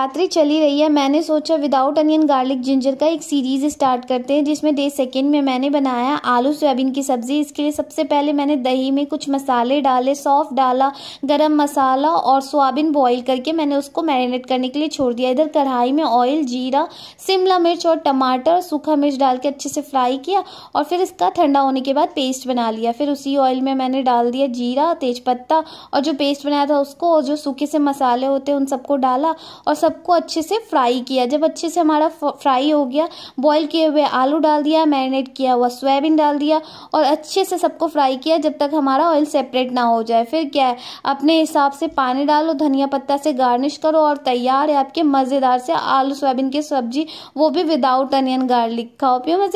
रात्रि चली रही है मैंने सोचा विदाउट अनियन गार्लिक जिंजर का एक सीरीज़ स्टार्ट करते हैं जिसमें डे सेकेंड में मैंने बनाया आलू सोयाबीन की सब्ज़ी इसके लिए सबसे पहले मैंने दही में कुछ मसाले डाले सौंफ डाला गरम मसाला और सोयाबीन बॉईल करके मैंने उसको मैरिनेट करने के लिए छोड़ दिया इधर कढ़ाई में ऑयल जीरा शिमला मिर्च और टमाटर सूखा मिर्च डाल के अच्छे से फ्राई किया और फिर इसका ठंडा होने के बाद पेस्ट बना लिया फिर उसी ऑयल में मैंने डाल दिया जीरा तेज और जो पेस्ट बनाया था उसको और जो सूखे से मसाले होते हैं उन सबको डाला और सबको अच्छे से फ्राई किया जब अच्छे से हमारा फ्राई हो गया बॉईल किए हुए आलू डाल दिया मैरिनेट किया हुआ सोयाबीन डाल दिया और अच्छे से सबको फ्राई किया जब तक हमारा ऑयल सेपरेट ना हो जाए फिर क्या है अपने हिसाब से पानी डालो धनिया पत्ता से गार्निश करो और तैयार है आपके मज़ेदार से आलू सोयाबीन की सब्जी वो भी विदाउट अनियन गार्लिक खाओ पियो